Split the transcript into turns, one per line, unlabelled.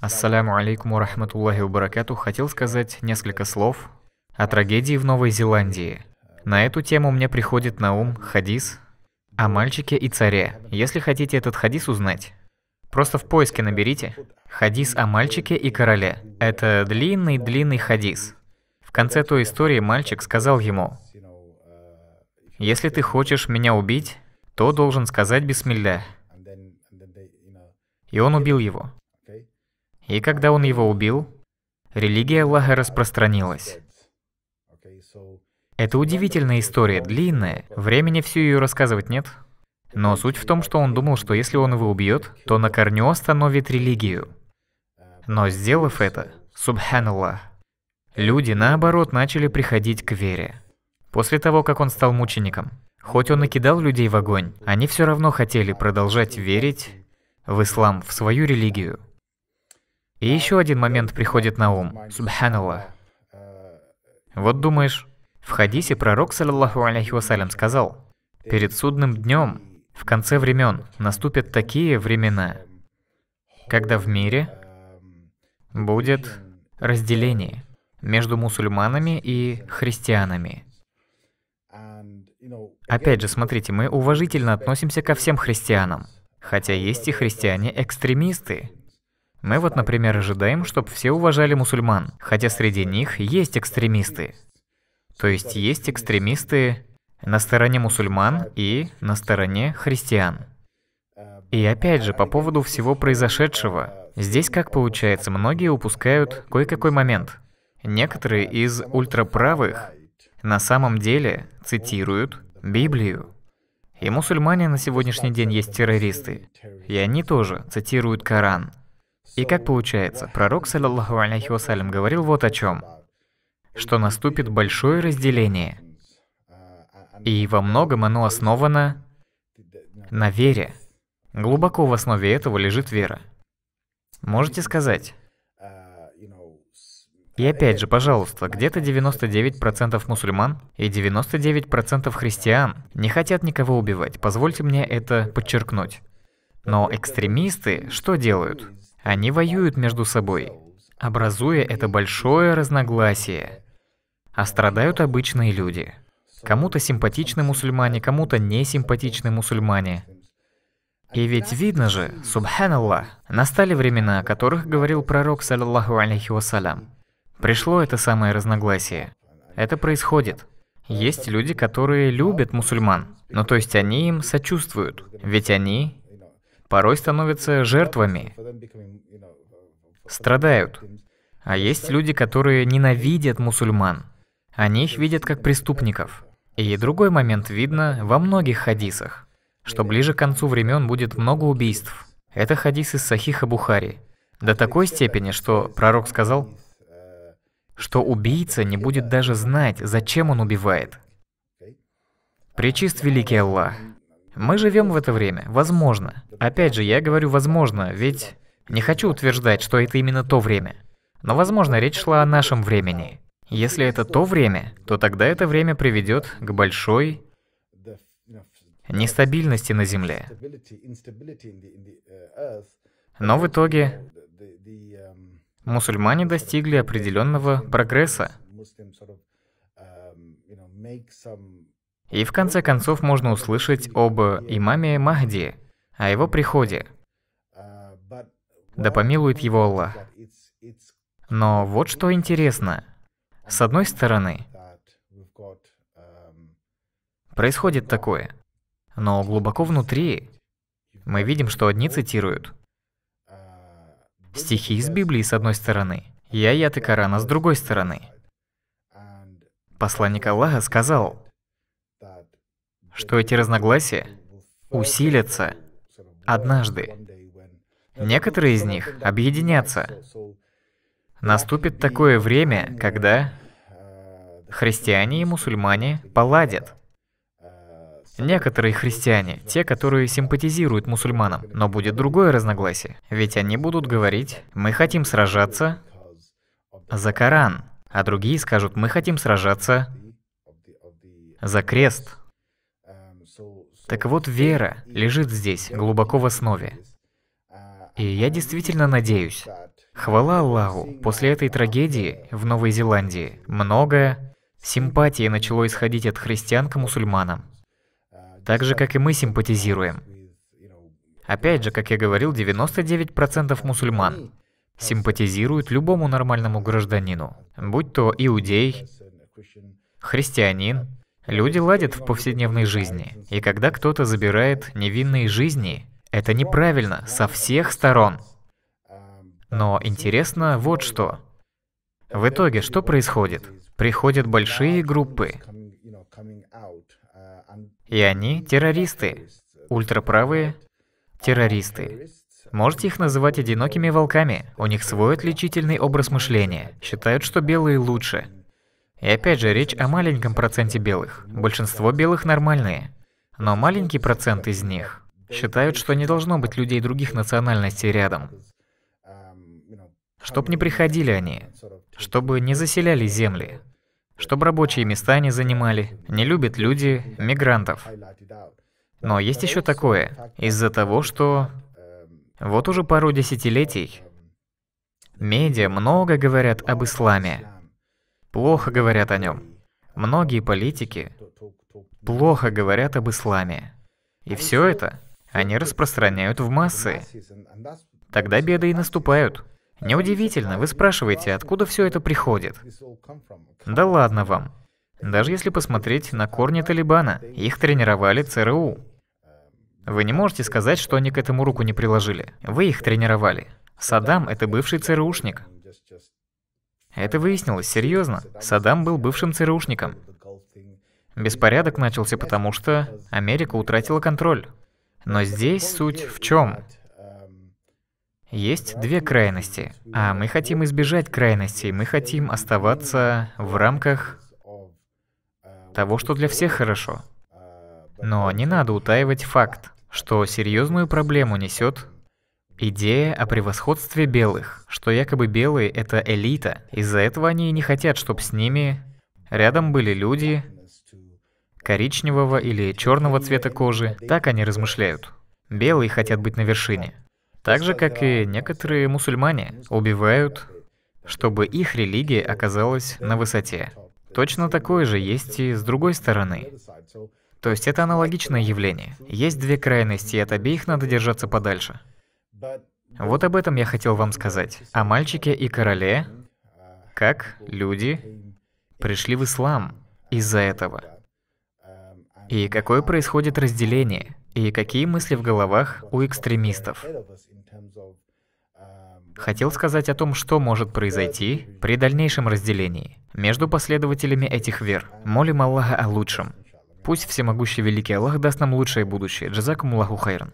Ассаляму алейкум рахматуллахи баракату. Хотел сказать несколько слов о трагедии в Новой Зеландии. На эту тему мне приходит на ум хадис о мальчике и царе. Если хотите этот хадис узнать, просто в поиске наберите «Хадис о мальчике и короле». Это длинный-длинный хадис. В конце той истории мальчик сказал ему, «Если ты хочешь меня убить, то должен сказать бисмилля». И он убил его. И когда он его убил, религия Аллаха распространилась. Это удивительная история, длинная. Времени всю ее рассказывать нет. Но суть в том, что он думал, что если он его убьет, то на корню остановит религию. Но сделав это, субханаллах, люди наоборот начали приходить к вере. После того, как он стал мучеником, хоть он и кидал людей в огонь, они все равно хотели продолжать верить в ислам, в свою религию. И еще один момент приходит на ум. Субханаллах. Вот думаешь, в хадисе пророк, саллиллаху алейхи вассалям, сказал, «Перед судным днем, в конце времен, наступят такие времена, когда в мире будет разделение между мусульманами и христианами». Опять же, смотрите, мы уважительно относимся ко всем христианам, хотя есть и христиане-экстремисты, мы вот, например, ожидаем, чтобы все уважали мусульман, хотя среди них есть экстремисты. То есть есть экстремисты на стороне мусульман и на стороне христиан. И опять же, по поводу всего произошедшего, здесь, как получается, многие упускают кое-какой момент. Некоторые из ультраправых на самом деле цитируют Библию. И мусульмане на сегодняшний день есть террористы. И они тоже цитируют Коран. И как получается, пророк, саллиллаху алейхи вассалям, говорил вот о чем, что наступит большое разделение, и во многом оно основано на вере. Глубоко в основе этого лежит вера. Можете сказать? И опять же, пожалуйста, где-то 99% мусульман и 99% христиан не хотят никого убивать, позвольте мне это подчеркнуть. Но экстремисты что делают? Они воюют между собой, образуя это большое разногласие. А страдают обычные люди. Кому-то симпатичны мусульмане, кому-то не симпатичны мусульмане. И ведь видно же, субханаллах, настали времена, о которых говорил пророк, саллиллаху алейхи вассалям. Пришло это самое разногласие. Это происходит. Есть люди, которые любят мусульман. Ну то есть они им сочувствуют, ведь они порой становятся жертвами, страдают. А есть люди, которые ненавидят мусульман. Они их видят как преступников. И другой момент видно во многих хадисах, что ближе к концу времен будет много убийств. Это хадис из Сахиха Бухари. До такой степени, что пророк сказал, что убийца не будет даже знать, зачем он убивает. Пречист великий Аллах, мы живем в это время, возможно. Опять же, я говорю возможно, ведь не хочу утверждать, что это именно то время. Но, возможно, речь шла о нашем времени. Если это то время, то тогда это время приведет к большой нестабильности на Земле. Но в итоге мусульмане достигли определенного прогресса. И в конце концов можно услышать об имаме Махди, о его приходе. Да помилует его Аллах. Но вот что интересно. С одной стороны, происходит такое. Но глубоко внутри мы видим, что одни цитируют стихи из Библии с одной стороны, и аят и Корана с другой стороны. Посланник Аллаха сказал, что эти разногласия усилятся однажды. Некоторые из них объединятся. Наступит такое время, когда христиане и мусульмане поладят. Некоторые христиане, те, которые симпатизируют мусульманам, но будет другое разногласие. Ведь они будут говорить, мы хотим сражаться за Коран, а другие скажут, мы хотим сражаться за крест. Так вот, вера лежит здесь, глубоко в основе. И я действительно надеюсь. Хвала Аллаху, после этой трагедии в Новой Зеландии многое симпатии начало исходить от христиан к мусульманам. Так же, как и мы симпатизируем. Опять же, как я говорил, 99% мусульман симпатизируют любому нормальному гражданину, будь то иудей, христианин Люди ладят в повседневной жизни, и когда кто-то забирает невинные жизни, это неправильно со всех сторон. Но интересно вот что. В итоге что происходит? Приходят большие группы, и они террористы, ультраправые террористы. Можете их называть одинокими волками. У них свой отличительный образ мышления. Считают, что белые лучше. И опять же, речь о маленьком проценте белых. Большинство белых нормальные. Но маленький процент из них считают, что не должно быть людей других национальностей рядом. Чтоб не приходили они, чтобы не заселяли земли, чтобы рабочие места не занимали, не любят люди мигрантов. Но есть еще такое, из-за того, что вот уже пару десятилетий медиа много говорят об исламе, плохо говорят о нем. Многие политики плохо говорят об исламе. И все это они распространяют в массы. Тогда беды и наступают. Неудивительно, вы спрашиваете, откуда все это приходит. Да ладно вам. Даже если посмотреть на корни Талибана, их тренировали ЦРУ. Вы не можете сказать, что они к этому руку не приложили. Вы их тренировали. Саддам – это бывший ЦРУшник. Это выяснилось серьезно. Саддам был бывшим ЦРУшником. Беспорядок начался потому, что Америка утратила контроль. Но здесь суть в чем? Есть две крайности, а мы хотим избежать крайностей, мы хотим оставаться в рамках того, что для всех хорошо. Но не надо утаивать факт, что серьезную проблему несет Идея о превосходстве белых, что якобы белые это элита, из-за этого они не хотят, чтобы с ними рядом были люди коричневого или черного цвета кожи, так они размышляют. Белые хотят быть на вершине. Так же, как и некоторые мусульмане убивают, чтобы их религия оказалась на высоте. Точно такое же есть и с другой стороны. То есть это аналогичное явление. Есть две крайности, и от обеих надо держаться подальше. Вот об этом я хотел вам сказать. О мальчике и короле, как люди пришли в ислам из-за этого. И какое происходит разделение, и какие мысли в головах у экстремистов. Хотел сказать о том, что может произойти при дальнейшем разделении между последователями этих вер. Молим Аллаха о лучшем. Пусть всемогущий великий Аллах даст нам лучшее будущее. Джазакум Аллаху хайран.